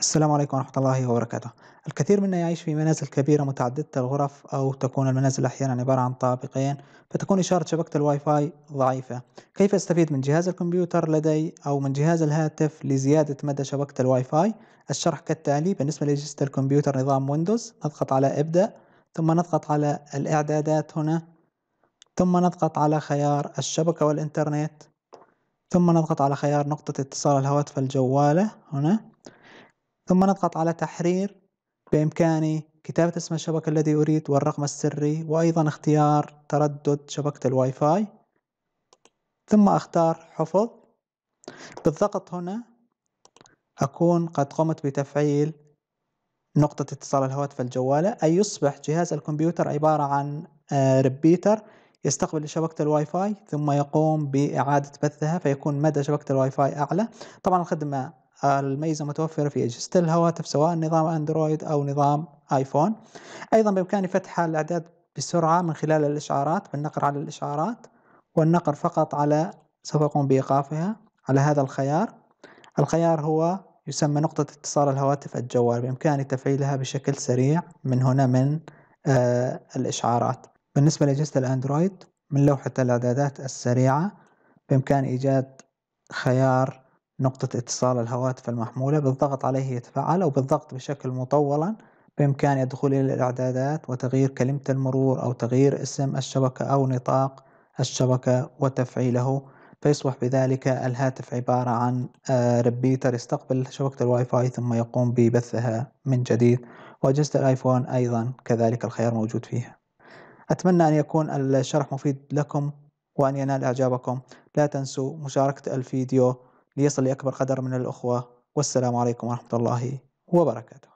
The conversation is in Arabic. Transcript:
السلام عليكم ورحمة الله وبركاته الكثير منا يعيش في منازل كبيرة متعددة الغرف أو تكون المنازل أحيانا عبارة عن طابقين فتكون إشارة شبكة الواي فاي ضعيفة كيف أستفيد من جهاز الكمبيوتر لدي أو من جهاز الهاتف لزيادة مدى شبكة الواي فاي الشرح كالتالي بالنسبة لأجهزة الكمبيوتر نظام ويندوز نضغط على إبدأ ثم نضغط على الإعدادات هنا ثم نضغط على خيار الشبكة والإنترنت ثم نضغط على خيار نقطة اتصال الهواتف الجوالة هنا ثم نضغط على تحرير بإمكاني كتابة اسم الشبكة الذي أريد والرقم السري وأيضا اختيار تردد شبكة الواي فاي ثم أختار حفظ بالضغط هنا أكون قد قمت بتفعيل نقطة اتصال الهواتف الجوالة أي يصبح جهاز الكمبيوتر عبارة عن آه، ريبيتر يستقبل شبكة الواي فاي ثم يقوم بإعادة بثها فيكون مدى شبكة الواي فاي أعلى طبعا الخدمة الميزة متوفرة في أجهزة الهواتف سواء نظام أندرويد أو نظام آيفون أيضا بإمكاني فتح الأعداد بسرعة من خلال الإشعارات بالنقر على الإشعارات والنقر فقط على سوف أقوم بإيقافها على هذا الخيار الخيار هو يسمى نقطة اتصال الهواتف الجوال بإمكاني تفعيلها بشكل سريع من هنا من آه الإشعارات بالنسبة لأجهزة الأندرويد من لوحة الإعدادات السريعة بإمكاني إيجاد خيار نقطة اتصال الهواتف المحمولة بالضغط عليه يتفعل أو بالضغط بشكل مطولا بإمكاني الدخول إلى الإعدادات وتغيير كلمة المرور أو تغيير اسم الشبكة أو نطاق الشبكة وتفعيله فيصبح بذلك الهاتف عبارة عن ريبيتر آه، يستقبل شبكة الواي فاي ثم يقوم ببثها من جديد وأجهزة الآيفون أيضا كذلك الخيار موجود فيها أتمنى أن يكون الشرح مفيد لكم وأن ينال إعجابكم لا تنسوا مشاركة الفيديو ليصل لأكبر قدر من الأخوة والسلام عليكم ورحمة الله وبركاته